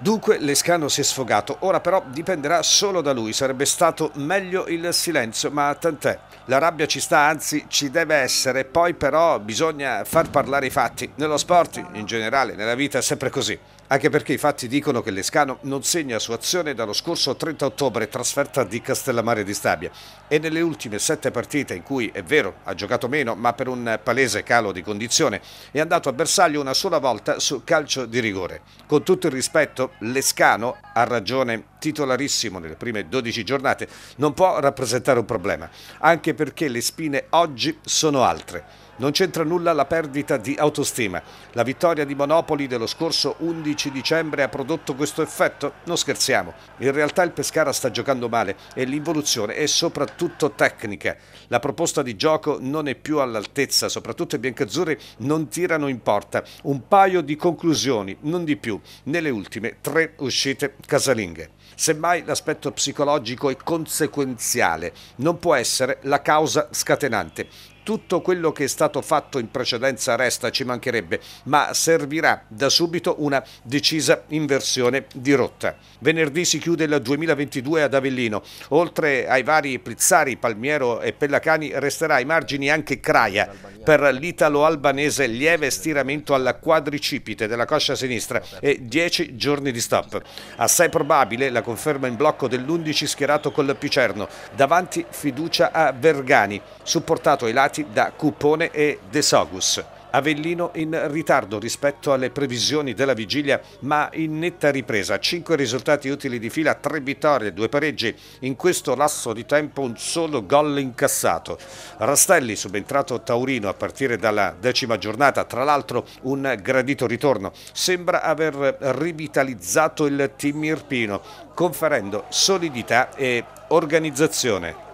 Dunque Lescano si è sfogato, ora però dipenderà solo da lui, sarebbe stato meglio il silenzio, ma tant'è. La rabbia ci sta, anzi ci deve essere, poi però bisogna far parlare i fatti, nello sport in generale, nella vita è sempre così. Anche perché i fatti dicono che Lescano non segna su azione dallo scorso 30 ottobre trasferta di Castellammare di Stabia e nelle ultime sette partite in cui è vero ha giocato meno ma per un palese calo di condizione è andato a bersaglio una sola volta su calcio di rigore. Con tutto il rispetto Lescano, ha ragione titolarissimo nelle prime 12 giornate, non può rappresentare un problema, anche perché le spine oggi sono altre. Non c'entra nulla la perdita di autostima. La vittoria di Monopoli dello scorso 11 dicembre ha prodotto questo effetto? Non scherziamo. In realtà il Pescara sta giocando male e l'involuzione è soprattutto tecnica. La proposta di gioco non è più all'altezza, soprattutto i biancazzurri non tirano in porta. Un paio di conclusioni, non di più, nelle ultime tre uscite casalinghe. Semmai l'aspetto psicologico è conseguenziale, non può essere la causa scatenante tutto quello che è stato fatto in precedenza resta, ci mancherebbe, ma servirà da subito una decisa inversione di rotta. Venerdì si chiude il 2022 ad Avellino. Oltre ai vari Plizzari, Palmiero e Pellacani resterà ai margini anche Craia per l'italo-albanese lieve stiramento alla quadricipite della coscia sinistra e 10 giorni di stop. Assai probabile la conferma in blocco dell'11 schierato col Picerno. Davanti fiducia a Vergani, supportato ai lati arrivati da Cupone e De Sogus. Avellino in ritardo rispetto alle previsioni della vigilia, ma in netta ripresa. 5 risultati utili di fila, 3 vittorie, 2 pareggi. In questo lasso di tempo un solo gol incassato. Rastelli, subentrato taurino a partire dalla decima giornata, tra l'altro un gradito ritorno, sembra aver rivitalizzato il team irpino, conferendo solidità e organizzazione.